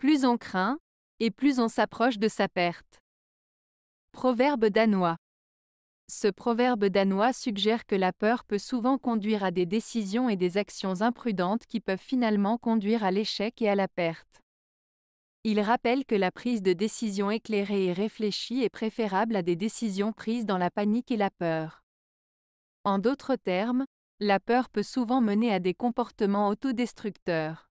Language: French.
Plus on craint, et plus on s'approche de sa perte. Proverbe danois. Ce proverbe danois suggère que la peur peut souvent conduire à des décisions et des actions imprudentes qui peuvent finalement conduire à l'échec et à la perte. Il rappelle que la prise de décisions éclairée et réfléchie est préférable à des décisions prises dans la panique et la peur. En d'autres termes, la peur peut souvent mener à des comportements autodestructeurs.